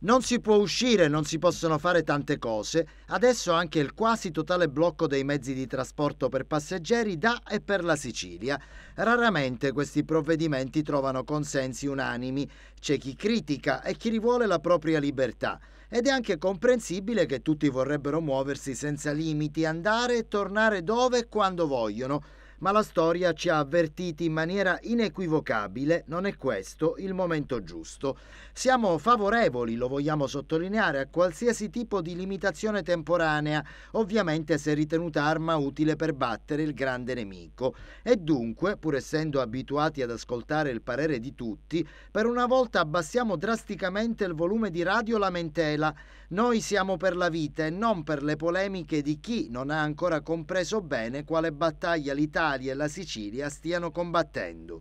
Non si può uscire, non si possono fare tante cose. Adesso anche il quasi totale blocco dei mezzi di trasporto per passeggeri da e per la Sicilia. Raramente questi provvedimenti trovano consensi unanimi. C'è chi critica e chi rivuole la propria libertà. Ed è anche comprensibile che tutti vorrebbero muoversi senza limiti, andare e tornare dove e quando vogliono ma la storia ci ha avvertiti in maniera inequivocabile, non è questo il momento giusto. Siamo favorevoli, lo vogliamo sottolineare, a qualsiasi tipo di limitazione temporanea, ovviamente se ritenuta arma utile per battere il grande nemico. E dunque, pur essendo abituati ad ascoltare il parere di tutti, per una volta abbassiamo drasticamente il volume di radio lamentela. Noi siamo per la vita e non per le polemiche di chi non ha ancora compreso bene quale battaglia l'Italia l'Italia e la Sicilia stiano combattendo.